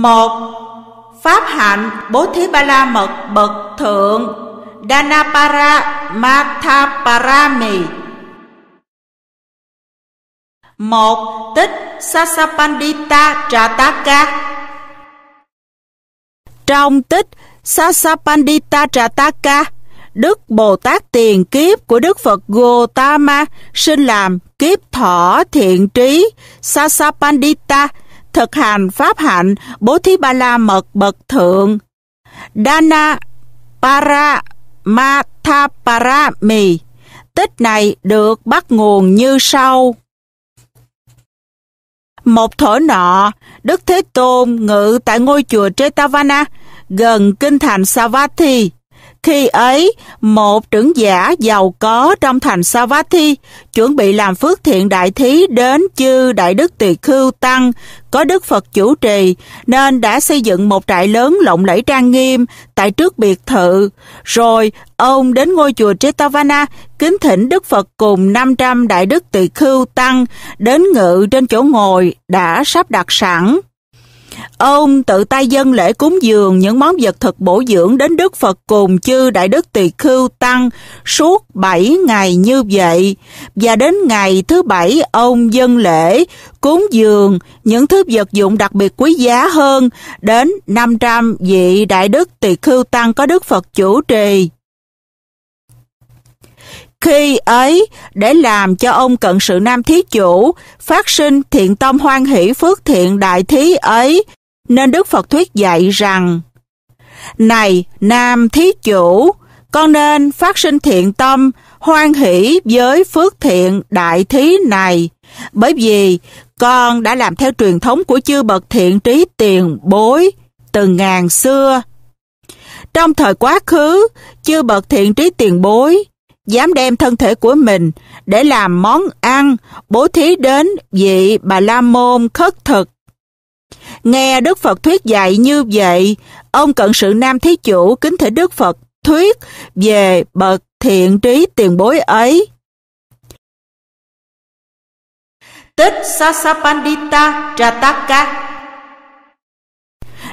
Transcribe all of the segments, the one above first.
một Pháp hạnh Bố Thí Ba La Mật Bậc Thượng Danapara Mathaparami một Tích Sasapandita Trataka Trong tích Sasapandita Trataka Đức Bồ Tát tiền kiếp của Đức Phật Gotama sinh làm kiếp thọ thiện trí Sasapandita thực hành pháp hạnh bố thí ba la mật bậc thượng Dana Para Mataparami. Tích này được bắt nguồn như sau. Một thổ nọ, Đức Thế Tôn ngự tại ngôi chùa Jetavana gần kinh thành Savatthi. Khi ấy, một trưởng giả giàu có trong thành Savatthi chuẩn bị làm phước thiện đại thí đến chư Đại Đức Tùy Khưu Tăng, có Đức Phật chủ trì, nên đã xây dựng một trại lớn lộng lẫy trang nghiêm tại trước biệt thự. Rồi, ông đến ngôi chùa Chetavana kính thỉnh Đức Phật cùng 500 Đại Đức Tùy Khưu Tăng đến ngự trên chỗ ngồi đã sắp đặt sẵn. Ông tự tay dân lễ cúng dường những món vật thực bổ dưỡng đến Đức Phật cùng chư Đại Đức Tỳ Khưu Tăng suốt 7 ngày như vậy. Và đến ngày thứ bảy ông dân lễ cúng dường những thứ vật dụng đặc biệt quý giá hơn đến 500 vị Đại Đức Tỳ Khưu Tăng có Đức Phật chủ trì khi ấy để làm cho ông cận sự nam thí chủ phát sinh thiện tâm hoan hỷ phước thiện đại thí ấy nên đức phật thuyết dạy rằng này nam thí chủ con nên phát sinh thiện tâm hoan hỷ với phước thiện đại thí này bởi vì con đã làm theo truyền thống của chư bậc thiện trí tiền bối từ ngàn xưa trong thời quá khứ chư bậc thiện trí tiền bối dám đem thân thể của mình để làm món ăn bố thí đến vị bà la môn khất thực nghe đức phật thuyết dạy như vậy ông cận sự nam thí chủ kính thể đức phật thuyết về bậc thiện trí tiền bối ấy tích sasapandita jataka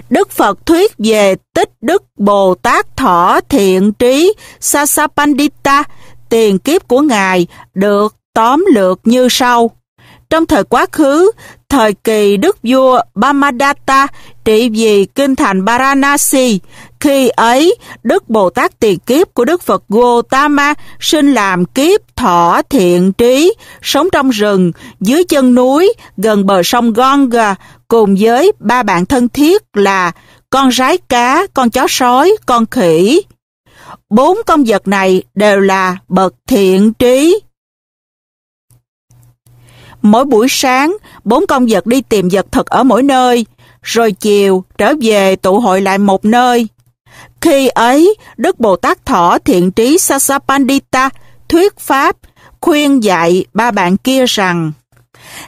Đức Phật thuyết về tích đức Bồ Tát Thỏ Thiện Trí Sasapandita tiền kiếp của Ngài được tóm lược như sau. Trong thời quá khứ, thời kỳ đức vua Bamadatta trị vì kinh thành Baranasi, khi ấy Đức Bồ Tát tiền kiếp của Đức Phật Gotama sinh làm kiếp thọ thiện trí, sống trong rừng, dưới chân núi, gần bờ sông Ganga, cùng với ba bạn thân thiết là con rái cá, con chó sói, con khỉ. Bốn công vật này đều là bậc thiện trí. Mỗi buổi sáng, bốn công vật đi tìm vật thật ở mỗi nơi, rồi chiều trở về tụ hội lại một nơi. Khi ấy, Đức Bồ Tát Thỏ Thiện Trí Sasapandita thuyết Pháp khuyên dạy ba bạn kia rằng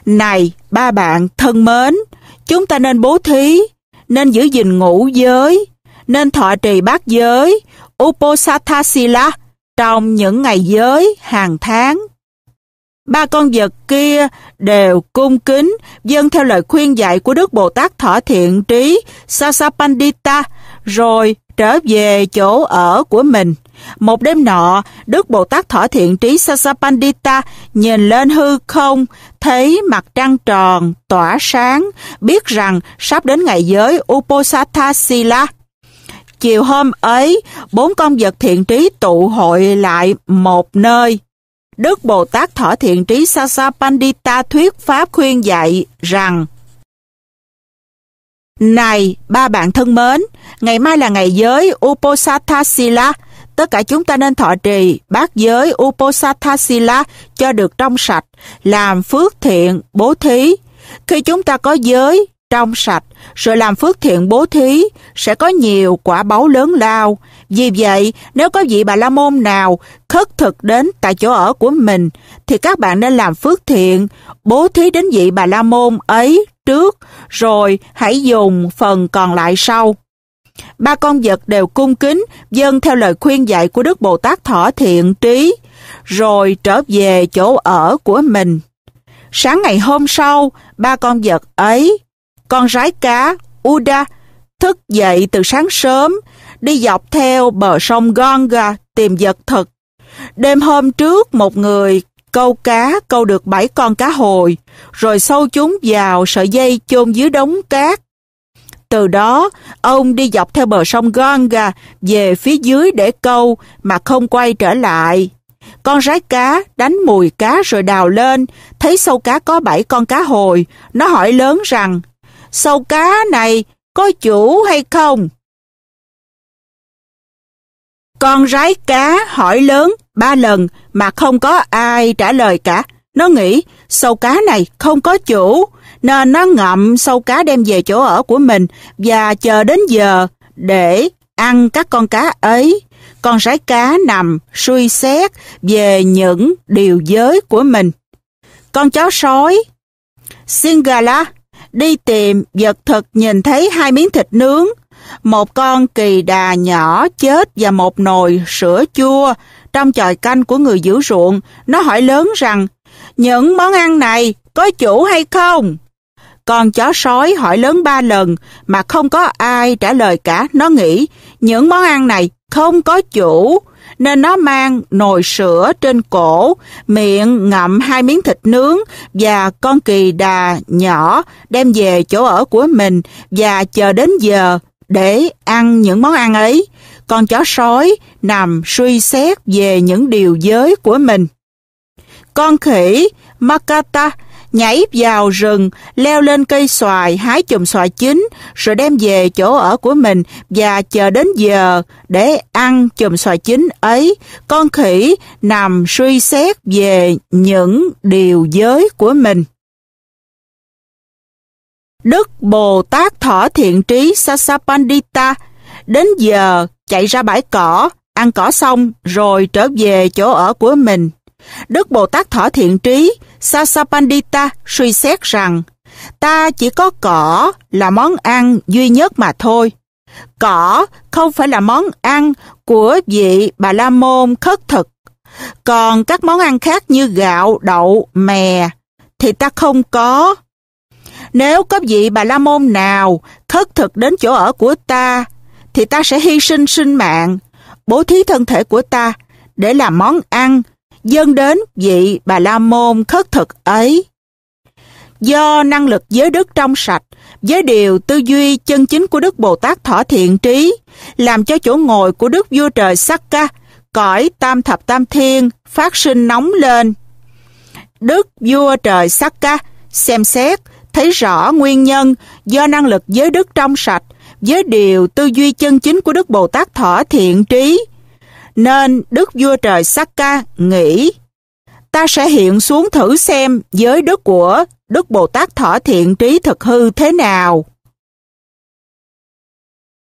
Này ba bạn thân mến, chúng ta nên bố thí, nên giữ gìn ngũ giới, nên thọ trì bát giới, Uposatthasila trong những ngày giới hàng tháng. Ba con vật kia đều cung kính, dâng theo lời khuyên dạy của Đức Bồ Tát Thỏa Thiện Trí Sasapandita, rồi trở về chỗ ở của mình. Một đêm nọ, Đức Bồ Tát Thỏa Thiện Trí Sasapandita nhìn lên hư không, thấy mặt trăng tròn, tỏa sáng, biết rằng sắp đến ngày giới Uposatha Sila. Chiều hôm ấy, bốn con vật thiện trí tụ hội lại một nơi. Đức Bồ Tát Thọ Thiện Trí Pandita thuyết pháp khuyên dạy rằng Này, ba bạn thân mến, ngày mai là ngày giới Uposatthasila. Tất cả chúng ta nên thọ trì bát giới Uposatthasila cho được trong sạch, làm phước thiện, bố thí. Khi chúng ta có giới, trong sạch, sự làm phước thiện bố thí sẽ có nhiều quả báu lớn lao. Vì vậy, nếu có vị bà la môn nào khất thực đến tại chỗ ở của mình thì các bạn nên làm phước thiện, bố thí đến vị bà la môn ấy trước rồi hãy dùng phần còn lại sau. Ba con vật đều cung kính, dâng theo lời khuyên dạy của Đức Bồ Tát Thỏ Thiện Trí, rồi trở về chỗ ở của mình. Sáng ngày hôm sau, ba con vật ấy con rái cá Uda thức dậy từ sáng sớm, đi dọc theo bờ sông Ganga tìm vật thực. Đêm hôm trước một người câu cá câu được bảy con cá hồi, rồi sâu chúng vào sợi dây chôn dưới đống cát. Từ đó, ông đi dọc theo bờ sông Ganga về phía dưới để câu mà không quay trở lại. Con rái cá đánh mùi cá rồi đào lên, thấy sâu cá có bảy con cá hồi. Nó hỏi lớn rằng, sâu cá này có chủ hay không? Con rái cá hỏi lớn ba lần mà không có ai trả lời cả. Nó nghĩ sâu cá này không có chủ, nên nó ngậm sâu cá đem về chỗ ở của mình và chờ đến giờ để ăn các con cá ấy. Con rái cá nằm suy xét về những điều giới của mình. Con chó sói Singala đi tìm vật thực nhìn thấy hai miếng thịt nướng, một con kỳ đà nhỏ chết và một nồi sữa chua trong chòi canh của người giữ ruộng. Nó hỏi lớn rằng, những món ăn này có chủ hay không? Con chó sói hỏi lớn ba lần mà không có ai trả lời cả. Nó nghĩ, những món ăn này không có chủ, nên nó mang nồi sữa trên cổ, miệng ngậm hai miếng thịt nướng và con kỳ đà nhỏ đem về chỗ ở của mình và chờ đến giờ để ăn những món ăn ấy. Con chó sói nằm suy xét về những điều giới của mình. Con khỉ Makata nhảy vào rừng, leo lên cây xoài, hái chùm xoài chín, rồi đem về chỗ ở của mình và chờ đến giờ để ăn chùm xoài chín ấy. Con khỉ nằm suy xét về những điều giới của mình. Đức Bồ Tát Thỏ Thiện Trí Sasapandita đến giờ chạy ra bãi cỏ, ăn cỏ xong rồi trở về chỗ ở của mình. Đức Bồ Tát Thỏ Thiện Trí Sasapandita suy xét rằng ta chỉ có cỏ là món ăn duy nhất mà thôi. Cỏ không phải là món ăn của vị Bà La Môn khất thực. Còn các món ăn khác như gạo, đậu, mè thì ta không có. Nếu có vị Bà La Môn nào khất thực đến chỗ ở của ta thì ta sẽ hy sinh sinh mạng, bố thí thân thể của ta để làm món ăn dâng đến vị Bà La Môn khất thực ấy. Do năng lực giới đức trong sạch, với điều tư duy chân chính của Đức Bồ Tát Thỏa Thiện Trí, làm cho chỗ ngồi của Đức Vua Trời Sakka, cõi tam thập tam thiên, phát sinh nóng lên. Đức Vua Trời Sakka xem xét, thấy rõ nguyên nhân do năng lực giới đức trong sạch, với điều tư duy chân chính của Đức Bồ Tát Thỏa Thiện Trí, nên Đức Vua Trời Sakka nghĩ ta sẽ hiện xuống thử xem giới đức của Đức Bồ Tát Thỏ Thiện Trí Thực Hư thế nào.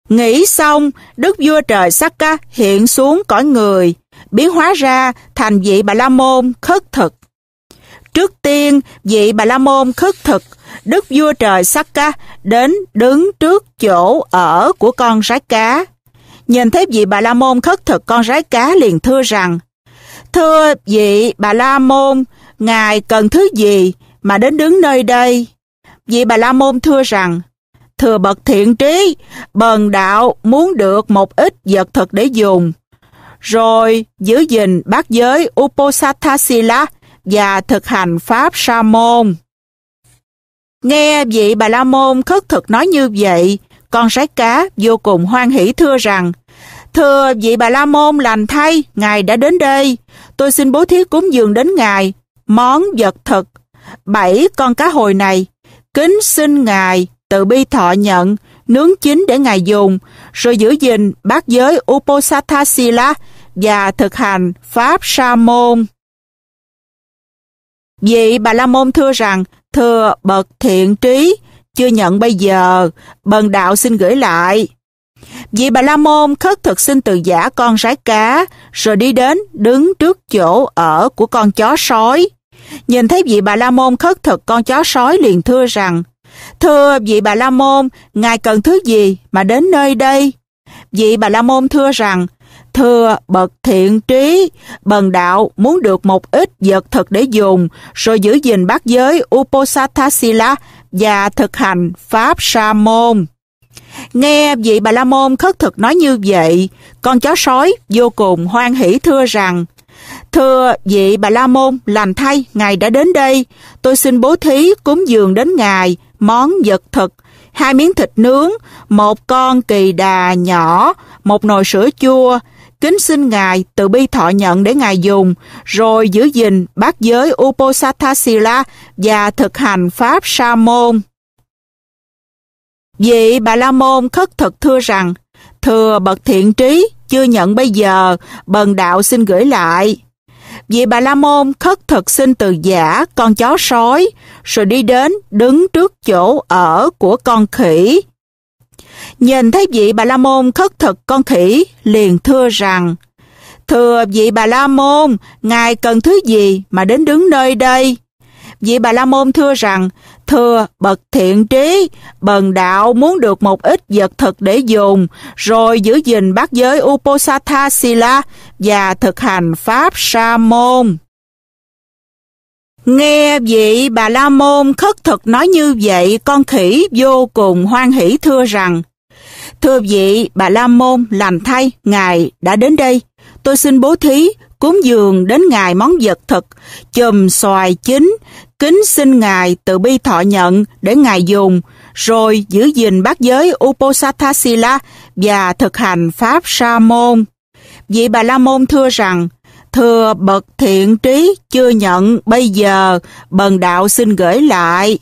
Nghĩ xong, Đức Vua Trời Sakka hiện xuống cõi người, biến hóa ra thành vị Bà La Môn khất thực. Trước tiên, vị Bà La Môn khất thực, Đức Vua Trời Sakka đến đứng trước chỗ ở của con rái cá. Nhìn thấy vị bà La Môn khất thực con rái cá liền thưa rằng Thưa vị bà La Môn, ngài cần thứ gì mà đến đứng nơi đây? Vị bà La Môn thưa rằng Thưa bậc thiện trí, bần đạo muốn được một ít vật thực để dùng. Rồi giữ gìn bát giới Uposatthasila và thực hành Pháp Sa Môn. Nghe vị Bà La Môn khất thực nói như vậy, con sái cá vô cùng hoan hỷ thưa rằng Thưa vị bà La Môn lành thay, Ngài đã đến đây. Tôi xin bố thí cúng dường đến Ngài, món vật thực, bảy con cá hồi này. Kính xin Ngài tự bi thọ nhận, nướng chín để Ngài dùng, rồi giữ gìn bát giới Uposatha và thực hành Pháp Sa Môn. Vị Bà La Môn thưa rằng, thưa bậc thiện trí, chưa nhận bây giờ, bần đạo xin gửi lại. Vị bà La Môn khất thực xin từ giả con rái cá, rồi đi đến đứng trước chỗ ở của con chó sói. Nhìn thấy vị bà La Môn khất thực con chó sói liền thưa rằng, Thưa vị bà La Môn, ngài cần thứ gì mà đến nơi đây? Vị bà La Môn thưa rằng, Thưa bậc thiện trí, bần đạo muốn được một ít vật thực để dùng, rồi giữ gìn bát giới Uposatthasila và thực hành Pháp Sa Môn. Nghe vị Bà La Môn khất thực nói như vậy, con chó sói vô cùng hoan hỷ thưa rằng Thưa vị Bà La Môn, làm thay, Ngài đã đến đây, tôi xin bố thí cúng dường đến Ngài, món vật thực, hai miếng thịt nướng, một con kỳ đà nhỏ, một nồi sữa chua, kính xin Ngài từ bi thọ nhận để Ngài dùng, rồi giữ gìn bát giới Uposatthasila và thực hành Pháp Sa Môn. Vị Bà La Môn khất thực thưa rằng, thừa bậc thiện trí, chưa nhận bây giờ, bần đạo xin gửi lại. Vị Bà La Môn khất thực xin từ giả con chó sói, rồi đi đến đứng trước chỗ ở của con khỉ, Nhìn thấy vị bà La Môn khất thực con khỉ, liền thưa rằng, Thưa vị bà La Môn, ngài cần thứ gì mà đến đứng nơi đây? Vị bà La Môn thưa rằng, Thưa bậc thiện trí, bần đạo muốn được một ít vật thực để dùng, rồi giữ gìn bát giới Uposatha Sila và thực hành Pháp Sa Môn. Nghe vị bà La Môn khất thực nói như vậy, con khỉ vô cùng hoan hỷ thưa rằng, Thưa vị bà La Môn làm thay, Ngài đã đến đây, tôi xin bố thí, cúng dường đến Ngài món vật thực, chùm xoài chín, kính xin Ngài từ bi thọ nhận để Ngài dùng, rồi giữ gìn bát giới Uposatha Sila và thực hành Pháp Sa Môn. Vị Bà La Môn thưa rằng, Thưa bậc thiện trí chưa nhận bây giờ, bần đạo xin gửi lại.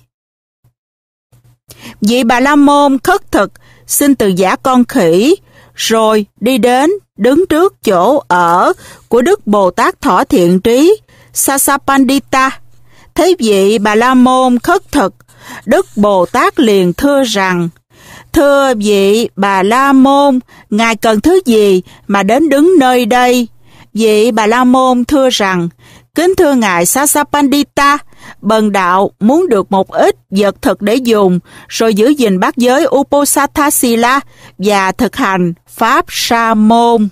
Vị bà La Môn khất thực, xin từ giả con khỉ, rồi đi đến đứng trước chỗ ở của Đức Bồ Tát Thỏ Thiện Trí, Sasapandita. thấy vị bà La Môn khất thực, Đức Bồ Tát liền thưa rằng, Thưa vị bà La Môn, Ngài cần thứ gì mà đến đứng nơi đây? Vị Bà La Môn thưa rằng, Kính thưa Ngài Sasapandita, bần đạo muốn được một ít vật thực để dùng, rồi giữ gìn bát giới Uposatthasila và thực hành Pháp Sa Môn.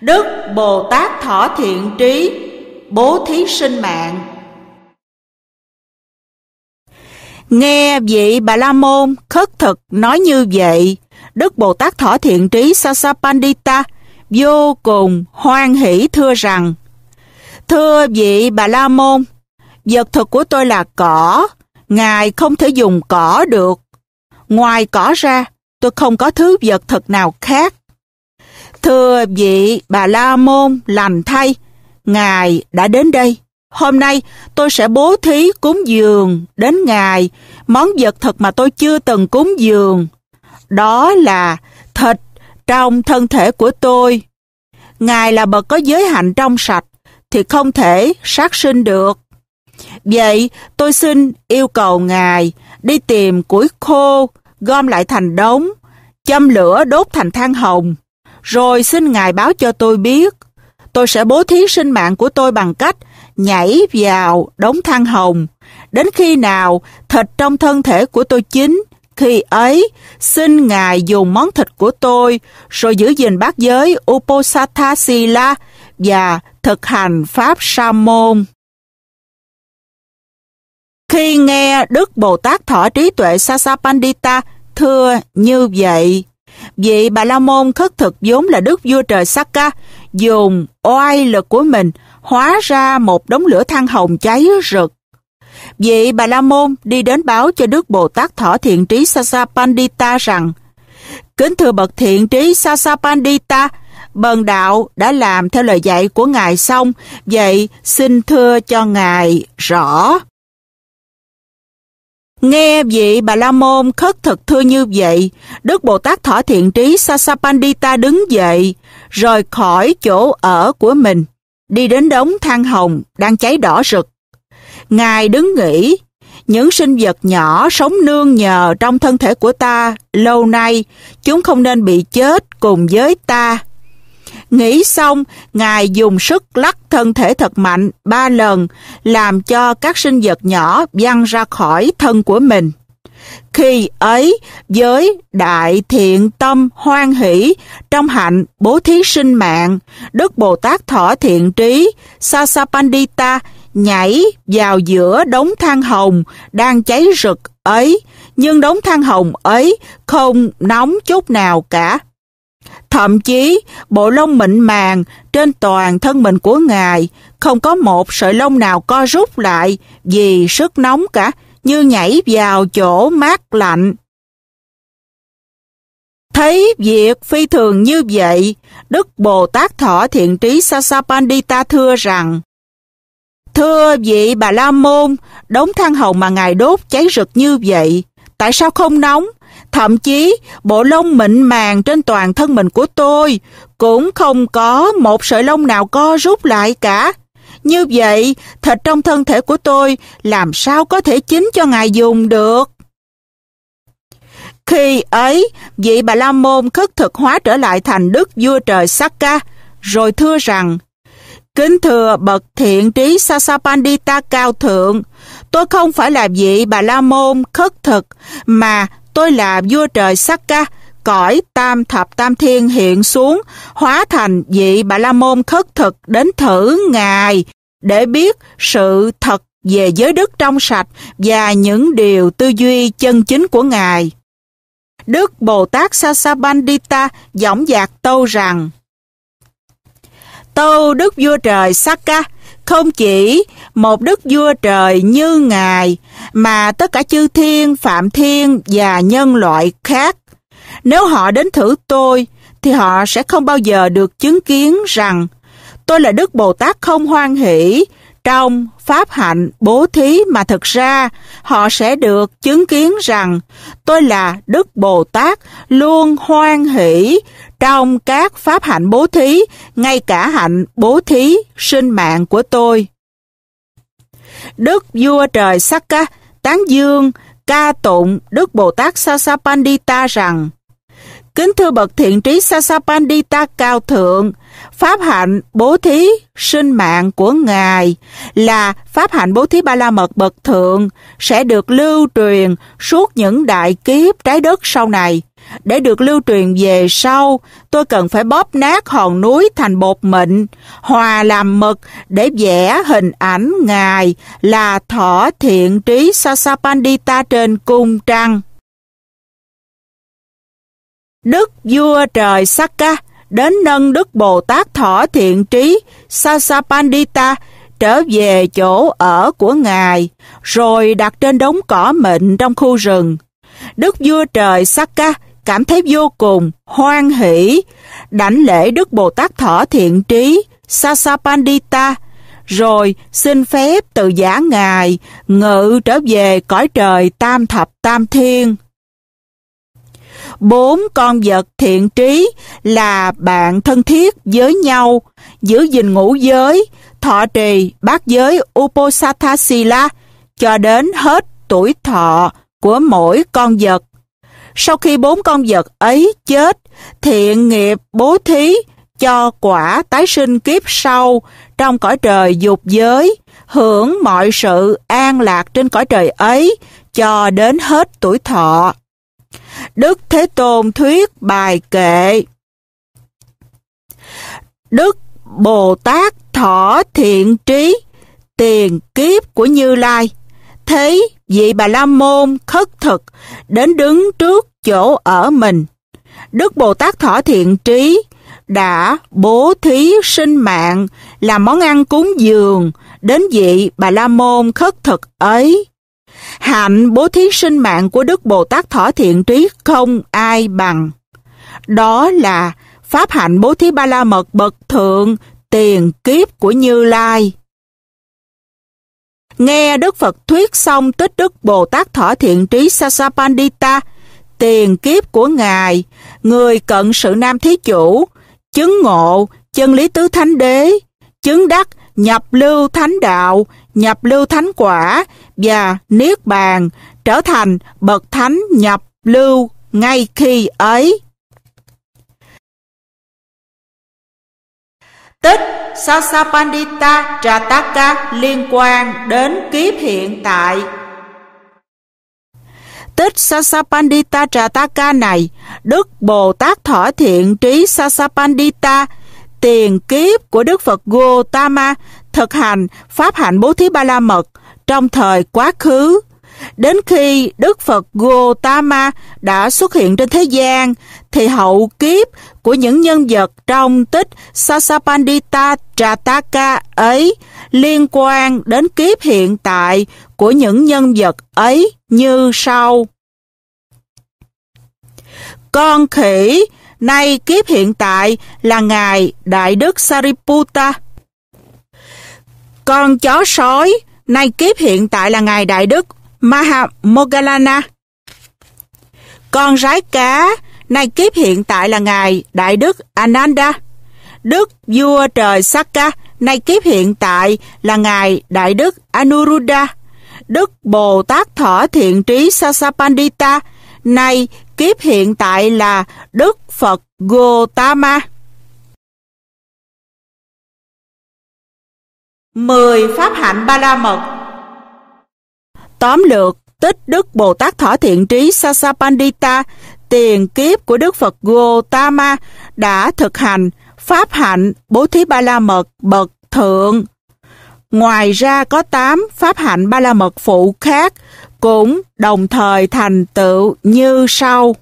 Đức Bồ Tát Thỏ Thiện Trí, Bố Thí Sinh Mạng Nghe vị Bà La Môn khất thực nói như vậy, Đức Bồ Tát Thỏ Thiện Trí Sasapandita vô cùng hoan hỷ thưa rằng Thưa vị Bà La Môn, vật thực của tôi là cỏ, Ngài không thể dùng cỏ được. Ngoài cỏ ra, tôi không có thứ vật thực nào khác. Thưa vị Bà La Môn lành thay, Ngài đã đến đây. Hôm nay tôi sẽ bố thí cúng dường đến Ngài món vật thực mà tôi chưa từng cúng dường đó là thịt trong thân thể của tôi. Ngài là bậc có giới hạnh trong sạch thì không thể sát sinh được. Vậy tôi xin yêu cầu Ngài đi tìm củi khô, gom lại thành đống, châm lửa đốt thành than hồng, rồi xin Ngài báo cho tôi biết. Tôi sẽ bố thí sinh mạng của tôi bằng cách nhảy vào đống than hồng, đến khi nào thịt trong thân thể của tôi chín khi ấy, xin Ngài dùng món thịt của tôi, rồi giữ gìn bát giới Uposatha Sila và thực hành Pháp Sa Môn. Khi nghe Đức Bồ Tát Thọ Trí Tuệ Sasapandita thưa như vậy, vị Bà La Môn khất thực vốn là Đức Vua Trời Sakka dùng oai lực của mình hóa ra một đống lửa than hồng cháy rực Vị Bà La Môn đi đến báo cho Đức Bồ Tát Thỏ Thiện Trí Sasapandita rằng Kính thưa Bậc Thiện Trí Sasapandita, Bần Đạo đã làm theo lời dạy của Ngài xong, vậy xin thưa cho Ngài rõ. Nghe vị Bà La Môn khất thực thưa như vậy, Đức Bồ Tát Thỏ Thiện Trí Sasapandita đứng dậy, rời khỏi chỗ ở của mình, đi đến đống than hồng đang cháy đỏ rực. Ngài đứng nghĩ, những sinh vật nhỏ sống nương nhờ trong thân thể của ta lâu nay, chúng không nên bị chết cùng với ta. Nghĩ xong, Ngài dùng sức lắc thân thể thật mạnh ba lần, làm cho các sinh vật nhỏ văng ra khỏi thân của mình. Khi ấy, với đại thiện tâm hoan hỷ, trong hạnh bố thí sinh mạng, Đức Bồ Tát Thỏ Thiện Trí, Sasapandita nhảy vào giữa đống than hồng đang cháy rực ấy, nhưng đống than hồng ấy không nóng chút nào cả. Thậm chí, bộ lông mịn màng trên toàn thân mình của ngài không có một sợi lông nào co rút lại vì sức nóng cả, như nhảy vào chỗ mát lạnh. Thấy việc phi thường như vậy, Đức Bồ Tát Thọ Thiện Trí Sasapandita thưa rằng Thưa vị bà La Môn, đống than hồng mà ngài đốt cháy rực như vậy, tại sao không nóng? Thậm chí, bộ lông mịn màng trên toàn thân mình của tôi cũng không có một sợi lông nào co rút lại cả. Như vậy, thịt trong thân thể của tôi làm sao có thể chín cho ngài dùng được? Khi ấy, vị bà La Môn khất thực hóa trở lại thành đức vua trời Sakka, rồi thưa rằng Kính thưa bậc thiện trí Sasapandita cao thượng, tôi không phải là vị bà La Môn khất thực, mà tôi là vua trời Sakka, cõi tam thập tam thiên hiện xuống, hóa thành vị bà La Môn khất thực đến thử Ngài, để biết sự thật về giới đức trong sạch và những điều tư duy chân chính của Ngài. Đức Bồ Tát Sasabandita dõng dạc tâu rằng tâu Đức Vua Trời Sakka không chỉ một Đức Vua Trời như Ngài mà tất cả chư thiên, phạm thiên và nhân loại khác. Nếu họ đến thử tôi thì họ sẽ không bao giờ được chứng kiến rằng tôi là Đức Bồ Tát không hoan hỷ trong pháp hạnh bố thí mà thực ra họ sẽ được chứng kiến rằng tôi là Đức Bồ Tát luôn hoan hỷ trong các pháp hạnh bố thí, ngay cả hạnh bố thí sinh mạng của tôi. Đức vua trời Sakka tán dương ca tụng Đức Bồ Tát Sasapandita rằng Kính thưa bậc thiện trí Sasapandita cao thượng, pháp hạnh bố thí sinh mạng của Ngài là pháp hạnh bố thí ba la mật bậc thượng sẽ được lưu truyền suốt những đại kiếp trái đất sau này. Để được lưu truyền về sau, tôi cần phải bóp nát hòn núi thành bột mịn, hòa làm mực để vẽ hình ảnh Ngài là thỏ thiện trí Sasapandita trên cung trăng. Đức vua trời Sakka đến nâng Đức Bồ Tát Thỏ Thiện Trí Sasapandita trở về chỗ ở của Ngài, rồi đặt trên đống cỏ mịn trong khu rừng. Đức vua trời Sakka cảm thấy vô cùng hoan hỷ, đảnh lễ Đức Bồ Tát Thỏ Thiện Trí Sasapandita, rồi xin phép từ giả Ngài ngự trở về cõi trời Tam Thập Tam Thiên bốn con vật thiện trí là bạn thân thiết với nhau, giữ gìn ngũ giới, thọ trì bát giới Uposatthasila cho đến hết tuổi thọ của mỗi con vật. Sau khi bốn con vật ấy chết, thiện nghiệp bố thí cho quả tái sinh kiếp sau trong cõi trời dục giới, hưởng mọi sự an lạc trên cõi trời ấy cho đến hết tuổi thọ. Đức Thế Tôn thuyết bài kệ Đức Bồ Tát thọ thiện trí tiền kiếp của Như Lai thấy vị Bà La Môn khất thực đến đứng trước chỗ ở mình Đức Bồ Tát thọ thiện trí đã bố thí sinh mạng là món ăn cúng dường đến vị Bà La Môn khất thực ấy hạnh bố thí sinh mạng của Đức Bồ Tát Thỏ Thiện Trí không ai bằng. Đó là pháp hạnh bố thí ba la mật bậc thượng tiền kiếp của Như Lai. Nghe Đức Phật thuyết xong tích Đức Bồ Tát Thỏ Thiện Trí Sasapandita, tiền kiếp của Ngài, người cận sự Nam Thí Chủ, chứng ngộ, chân lý tứ thánh đế, chứng đắc nhập lưu thánh đạo, nhập lưu thánh quả và niết bàn trở thành bậc thánh nhập lưu ngay khi ấy. Tích Sasapandita Trataka liên quan đến kiếp hiện tại. Tích Sasapandita Trataka này, Đức Bồ Tát Thỏa Thiện Trí Sasapandita tiền kiếp của Đức Phật Gautama thực hành pháp hạnh bố thí ba la mật trong thời quá khứ. Đến khi Đức Phật Gautama đã xuất hiện trên thế gian, thì hậu kiếp của những nhân vật trong tích Sasapandita Trataka ấy liên quan đến kiếp hiện tại của những nhân vật ấy như sau. Con khỉ, nay kiếp hiện tại là Ngài Đại Đức Sariputta con chó sói, nay kiếp hiện tại là Ngài Đại Đức Maha Con rái cá, nay kiếp hiện tại là Ngài Đại Đức Ananda. Đức Vua Trời Sakka, nay kiếp hiện tại là Ngài Đại Đức Anuruddha. Đức Bồ Tát Thỏ Thiện Trí Sasapandita, nay kiếp hiện tại là Đức Phật Gotama. 10 pháp hạnh ba la mật Tóm lược, tích Đức Bồ Tát Thỏ Thiện Trí Sasapandita, tiền kiếp của Đức Phật Gotama đã thực hành pháp hạnh bố thí ba la mật bậc thượng. Ngoài ra có 8 pháp hạnh ba la mật phụ khác cũng đồng thời thành tựu như sau.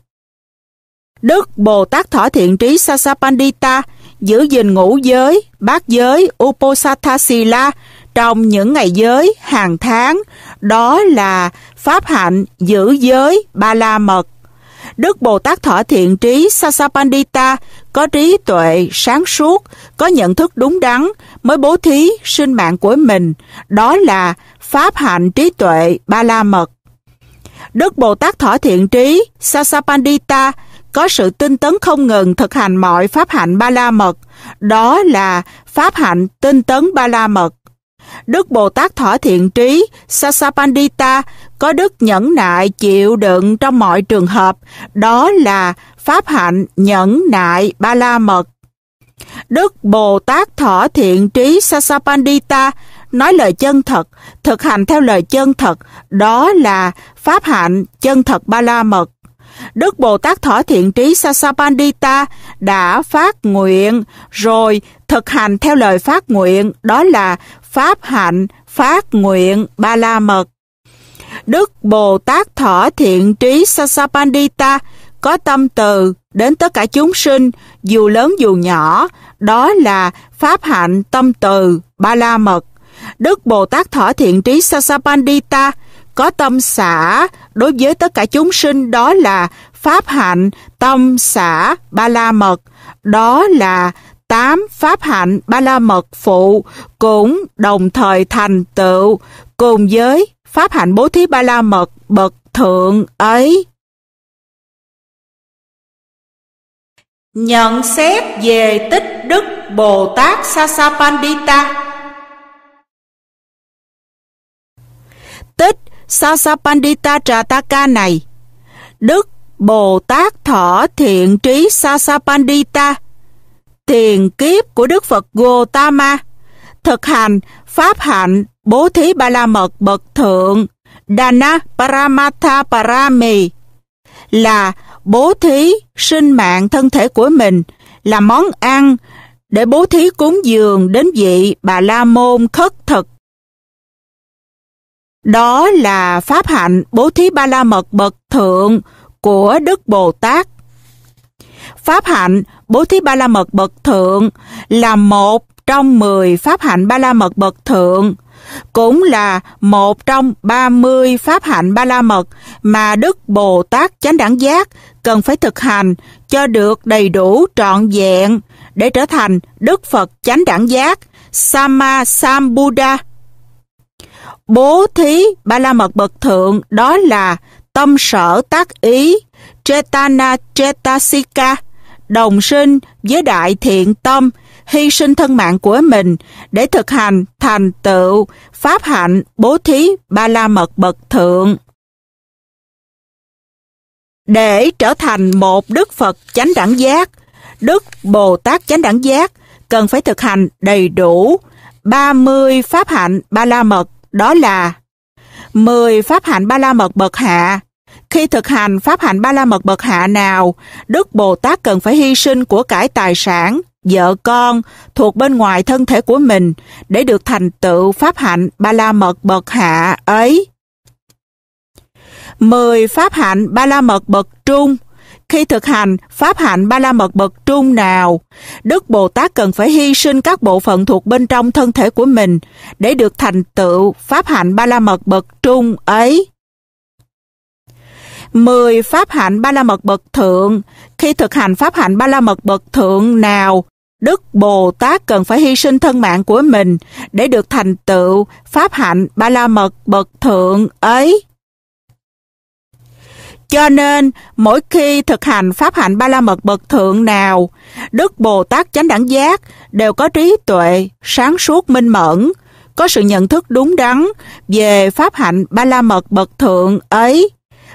Đức Bồ Tát Thỏ Thiện Trí Sasapandita giữ gìn ngũ giới, bát giới Uposatthasila trong những ngày giới hàng tháng, đó là pháp hạnh giữ giới ba la mật. Đức Bồ Tát Thọ Thiện Trí Sasapandita có trí tuệ, sáng suốt, có nhận thức đúng đắn mới bố thí sinh mạng của mình, đó là pháp hạnh trí tuệ ba la mật. Đức Bồ Tát Thọ Thiện Trí Sasapandita có sự tinh tấn không ngừng thực hành mọi pháp hạnh ba la mật, đó là pháp hạnh tinh tấn ba la mật. Đức Bồ Tát Thỏa Thiện Trí, Sasapandita, có đức nhẫn nại chịu đựng trong mọi trường hợp, đó là pháp hạnh nhẫn nại ba la mật. Đức Bồ Tát Thỏa Thiện Trí Sasapandita nói lời chân thật, thực hành theo lời chân thật, đó là pháp hạnh chân thật ba la mật. Đức Bồ Tát Thỏa Thiện Trí Sasapandita đã phát nguyện rồi thực hành theo lời phát nguyện đó là Pháp hạnh phát nguyện Ba La Mật. Đức Bồ Tát Thỏa Thiện Trí Sasapandita có tâm từ đến tất cả chúng sinh dù lớn dù nhỏ đó là Pháp hạnh tâm từ Ba La Mật. Đức Bồ Tát Thỏa Thiện Trí Sasapandita có tâm xả đối với tất cả chúng sinh đó là pháp hạnh, tâm xả ba la mật, đó là tám pháp hạnh ba la mật phụ cũng đồng thời thành tựu cùng với pháp hạnh bố thí ba la mật bậc thượng ấy. Nhận xét về tích đức Bồ Tát Sasapandita Tích Sasapandita Trataka này. Đức Bồ Tát Thọ Thiện Trí Sasapandita Tiền kiếp của Đức Phật Gotama Thực hành Pháp hạnh Bố thí Ba La Mật Bậc Thượng Dana Paramatha Parami là bố thí sinh mạng thân thể của mình là món ăn để bố thí cúng dường đến vị Bà La Môn khất thực đó là pháp hạnh bố thí ba la mật bậc thượng của Đức Bồ Tát. Pháp hạnh bố thí ba la mật bậc thượng là một trong 10 pháp hạnh ba la mật bậc thượng, cũng là một trong 30 pháp hạnh ba la mật mà Đức Bồ Tát Chánh Đẳng Giác cần phải thực hành cho được đầy đủ trọn vẹn để trở thành Đức Phật Chánh Đẳng Giác Sama Sambuddha Bố thí ba la mật bậc thượng đó là tâm sở tác ý, cetana cetasika đồng sinh với đại thiện tâm, hy sinh thân mạng của mình để thực hành thành tựu pháp hạnh bố thí ba la mật bậc thượng. Để trở thành một Đức Phật chánh đẳng giác, Đức Bồ Tát chánh đẳng giác cần phải thực hành đầy đủ 30 pháp hạnh ba la mật đó là 10 pháp hạnh ba la mật bậc hạ. Khi thực hành pháp hạnh ba la mật bậc hạ nào, Đức Bồ Tát cần phải hy sinh của cải tài sản, vợ con thuộc bên ngoài thân thể của mình để được thành tựu pháp hạnh ba la mật bậc hạ ấy. 10 pháp hạnh ba la mật bậc trung khi thực hành pháp hạnh ba la mật bậc trung nào. Đức Bồ Tát cần phải hy sinh các bộ phận thuộc bên trong thân thể của mình để được thành tựu pháp hạnh ba la mật bậc trung ấy. 10. Pháp hạnh ba la mật bậc thượng Khi thực hành pháp hạnh ba la mật bậc thượng nào, Đức Bồ Tát cần phải hy sinh thân mạng của mình để được thành tựu pháp hạnh ba la mật bậc thượng ấy. Cho nên, mỗi khi thực hành pháp hạnh ba la mật bậc thượng nào, Đức Bồ Tát Chánh Đẳng Giác đều có trí tuệ, sáng suốt minh mẫn, có sự nhận thức đúng đắn về pháp hạnh ba la mật bậc thượng ấy,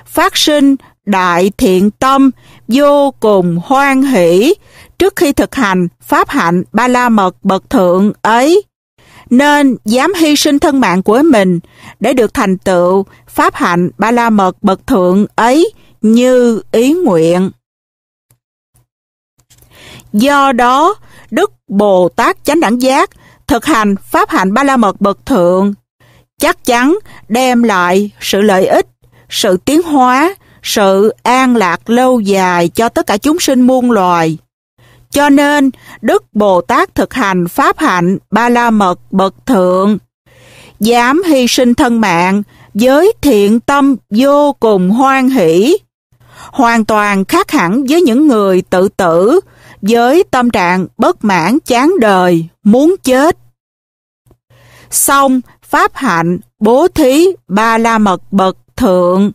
phát sinh đại thiện tâm vô cùng hoan hỷ trước khi thực hành pháp hạnh ba la mật bậc thượng ấy nên dám hy sinh thân mạng của mình để được thành tựu pháp hạnh ba la mật bậc thượng ấy như ý nguyện. Do đó, Đức Bồ Tát Chánh Đẳng Giác thực hành pháp hạnh ba la mật bậc thượng chắc chắn đem lại sự lợi ích, sự tiến hóa, sự an lạc lâu dài cho tất cả chúng sinh muôn loài. Cho nên, Đức Bồ Tát thực hành pháp hạnh ba la mật bậc thượng, dám hy sinh thân mạng với thiện tâm vô cùng hoan hỷ, hoàn toàn khác hẳn với những người tự tử với tâm trạng bất mãn chán đời, muốn chết. Xong, pháp hạnh bố thí ba la mật bậc thượng